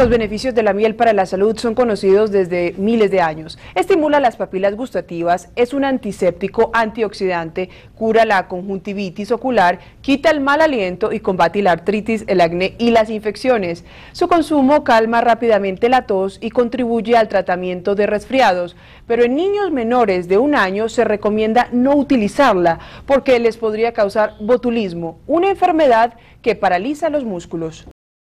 Los beneficios de la miel para la salud son conocidos desde miles de años. Estimula las papilas gustativas, es un antiséptico, antioxidante, cura la conjuntivitis ocular, quita el mal aliento y combate la artritis, el acné y las infecciones. Su consumo calma rápidamente la tos y contribuye al tratamiento de resfriados, pero en niños menores de un año se recomienda no utilizarla porque les podría causar botulismo, una enfermedad que paraliza los músculos.